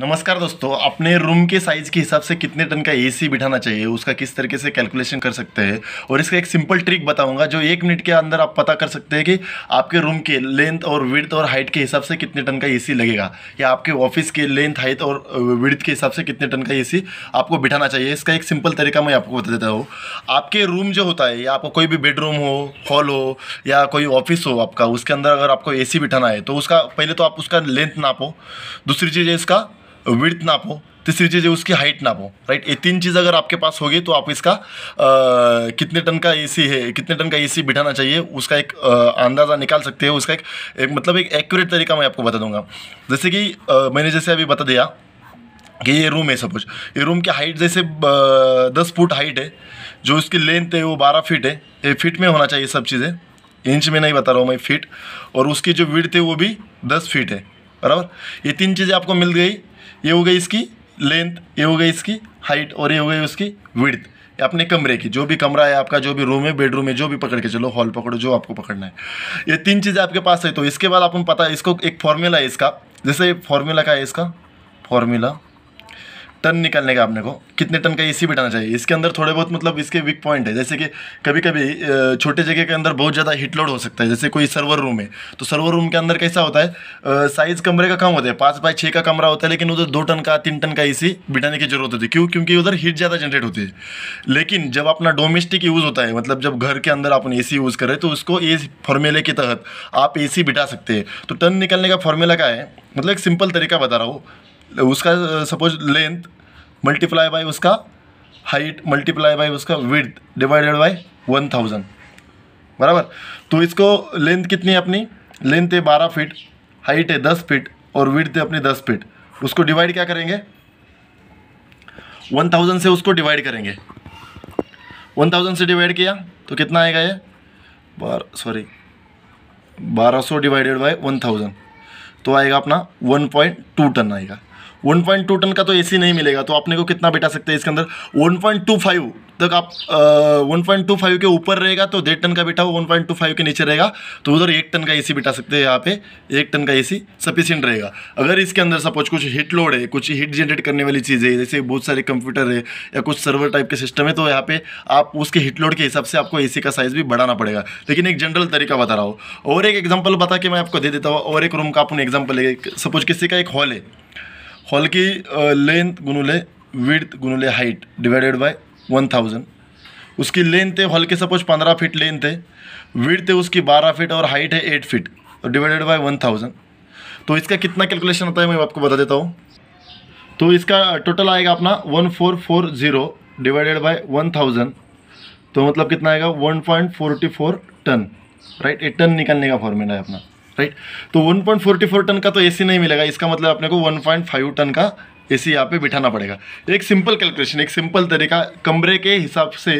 नमस्कार दोस्तों अपने रूम के साइज़ के हिसाब से कितने टन का एसी बिठाना चाहिए उसका किस तरीके से कैलकुलेशन कर सकते हैं और इसका एक सिंपल ट्रिक बताऊंगा जो एक मिनट के अंदर आप पता कर सकते हैं कि आपके रूम के लेंथ और विड्थ और हाइट के हिसाब से कितने टन का एसी लगेगा या आपके ऑफिस के लेंथ हाइट और विड्थ के हिसाब से कितने टन का ए आपको बिठाना चाहिए इसका एक सिंपल तरीका मैं आपको बता देता हूँ आपके रूम जो होता है या आपका कोई भी बेडरूम हो हॉल हो या कोई ऑफिस हो आपका उसके अंदर अगर आपको ए बिठाना है तो उसका पहले तो आप उसका लेंथ नापो दूसरी चीज़ है इसका विड्थ नापो तीसरी चीज़ है उसकी हाइट नापो राइट ये तीन चीज़ अगर आपके पास होगी तो आप इसका आ, कितने टन का एसी है कितने टन का एसी बिठाना चाहिए उसका एक अंदाज़ा निकाल सकते हैं उसका एक, एक मतलब एक एक्यूरेट तरीका मैं आपको बता दूंगा जैसे कि आ, मैंने जैसे अभी बता दिया कि ये रूम है सपोज ये रूम की हाइट जैसे दस फुट हाइट है जो उसकी लेंथ है वो बारह फीट है ये फिट में होना चाहिए सब चीज़ें इंच में नहीं बता रहा हूँ मैं फिट और उसकी जो विड्थ है वो भी दस फीट है बराबर ये तीन चीज़ें आपको मिल गई ये हो गई इसकी लेंथ ये हो गई इसकी हाइट और ये हो गई उसकी विड्थ अपने कमरे की जो भी कमरा है आपका जो भी रूम है बेडरूम है जो भी पकड़ के चलो हॉल पकड़ो जो आपको पकड़ना है ये तीन चीज़ें आपके पास है तो इसके बाद आप पता है इसको एक फॉर्मूला है इसका जैसे फॉर्मूला का है इसका फॉर्मूला टन निकालने का आपने को कितने टन का ए सी बिठाना चाहिए इसके अंदर थोड़े बहुत मतलब इसके वीक पॉइंट है जैसे कि कभी कभी छोटे जगह के अंदर बहुत ज़्यादा हीट लोड हो सकता है जैसे कोई सर्वर रूम है तो सर्वर रूम के अंदर कैसा होता है साइज़ कमरे का कम होता है पाँच बाय छः का कमरा होता है लेकिन उधर दो टन का तीन टन का ए सी बिठाने की जरूरत होती है क्यों क्योंकि उधर हीट ज़्यादा जनरेट होती है लेकिन जब अपना डोमेस्टिक यूज़ होता है मतलब जब घर के अंदर अपन ए सी यूज़ करें तो उसको ए फॉर्मूले के तहत आप ए सी बिठा सकते हैं तो टन निकालने का फॉर्मूला क्या है मतलब एक सिंपल तरीका बता रहा हूँ उसका सपोज लेंथ मल्टीप्लाई बाय उसका हाइट मल्टीप्लाई बाय उसका with divided by one thousand बराबर तो इसको लेंथ कितनी है अपनी लेंथ है बारह फिट हाइट है दस फिट और विथ है अपनी दस फिट उसको डिवाइड क्या करेंगे वन थाउजेंड से उसको डिवाइड करेंगे वन थाउजेंड से डिवाइड किया तो कितना आएगा ये बार सॉरी बारह सौ डिवाइडेड बाय वन थाउजेंड तो आएगा अपना वन पॉइंट टू टन आएगा 1.2 टन का तो एसी नहीं मिलेगा तो अपने को कितना बिठा सकते हैं इसके अंदर 1.25 तक आप वन 1.25 के ऊपर रहेगा तो डेढ़ टन का बिठा हो 1.25 के नीचे रहेगा तो उधर एक टन का एसी बिठा सकते हैं यहाँ पे एक टन का एसी सफिशियंट रहेगा अगर इसके अंदर सपोज कुछ हिट लोड है कुछ हिट जनरेट करने वाली चीज़ है जैसे बहुत सारे कंप्यूटर है या कुछ सर्वर टाइप के सिस्टम है तो यहाँ पे आप उसके हिट लोड के हिसाब से आपको सी का साइज़ भी बढ़ाना पड़ेगा लेकिन एक जनरल तरीका बता रहा हूँ और एक एग्जाम्पल बता के मैं आपको दे देता हूँ और एक रूम का अपने एग्जाम्पल सपोज किसी का एक हॉल है हॉल की लेंथ गुनुले विड्थ गुनुले height divided by one thousand उसकी लेंथ है हॉल के सपोज पंद्रह फीट लेंथ है विड्थ है उसकी बारह फीट और हाइट है eight feet divided by one thousand तो इसका कितना कैलकुलेशन होता है मैं आपको बता देता हूँ तो इसका टोटल आएगा अपना one four four zero divided by one thousand तो मतलब कितना आएगा one point forty four ton right eight ton निकालने का फॉर्मूला है अपना राइट तो 1.44 टन का तो एसी नहीं मिलेगा इसका मतलब अपने को 1.5 टन का एसी यहाँ पे बिठाना पड़ेगा तो एक सिंपल कैलकुलेशन एक सिंपल तरीका कमरे के हिसाब से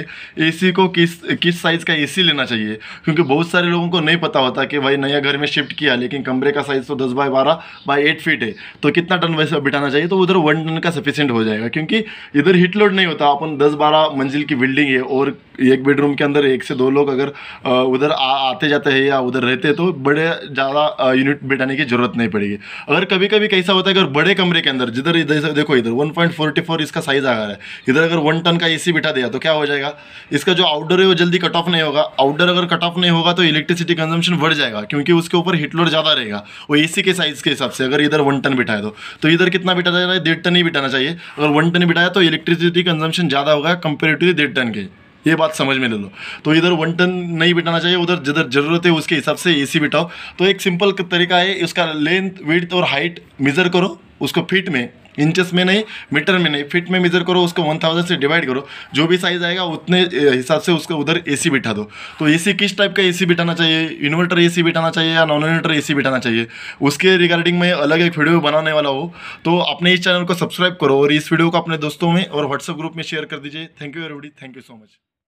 एसी को किस किस साइज़ का एसी लेना चाहिए क्योंकि बहुत सारे लोगों को नहीं पता होता कि भाई नया घर में शिफ्ट किया लेकिन कमरे का साइज़ तो दस बाय बारह बाय एट फीट है तो कितना टन वैसे बिठाना चाहिए तो उधर वन टन का सफिशेंट हो जाएगा क्योंकि इधर हिट लोड नहीं होता अपन दस बारह मंजिल की बिल्डिंग है और एक बेडरूम के अंदर एक से दो लोग अगर उधर आते जाते हैं या उधर रहते तो बड़े ज़्यादा यूनिट बैठाने की ज़रूरत नहीं पड़ेगी अगर कभी कभी कैसा होता है अगर बड़े कमरे के अंदर जिधर इधर देखो इधर वन इसका साइज़ आ रहा है इधर अगर वन टन का ए बिठा दिया तो क्या हो जाएगा इसका जो आउटडोर है वो जल्दी कट ऑफ नहीं होगा आउटडोर अगर कट ऑफ नहीं होगा तो इलेक्ट्रिसिटी कंजम्पशन बढ़ जाएगा क्योंकि उसके ऊपर हिटलर ज़्यादा रहेगा वो ए के साइज़ के हिसाब से अगर इधर वन टन बिठाए तो इधर कितना बिठा जा रहा है डेढ़ टन ही बिठाना चाहिए अगर वन टन बिठाया तो इलेक्ट्रिसिटी कंजम्पशन ज़्यादा होगा कंपेरेटिवली डेढ़ टन के ये बात समझ में ले लो तो इधर वन टन नहीं बिठाना चाहिए उधर जिधर ज़रूरत है उसके हिसाब से एसी बिठाओ तो एक सिंपल तरीका है उसका लेंथ विड्थ और हाइट मेज़र करो उसको फिट में इंचेस में नहीं मीटर में नहीं फिट में मेजर करो उसको वन थाउजेंड से डिवाइड करो जो भी साइज आएगा उतने हिसाब से उसका उधर ए बिठा दो तो ए किस टाइप का ए बिठाना चाहिए इन्वर्टर ए बिठाना चाहिए या नॉन इन्वर्टर ए बिठाना चाहिए उसके रिगार्डिंग मैं अलग एक वीडियो बनाने वाला हूँ तो अपने इस चैनल को सब्सक्राइब करो और इस वीडियो को अपने दोस्तों में और व्हाट्सएप ग्रुप में शेयर कर दीजिए thank you everybody thank you so much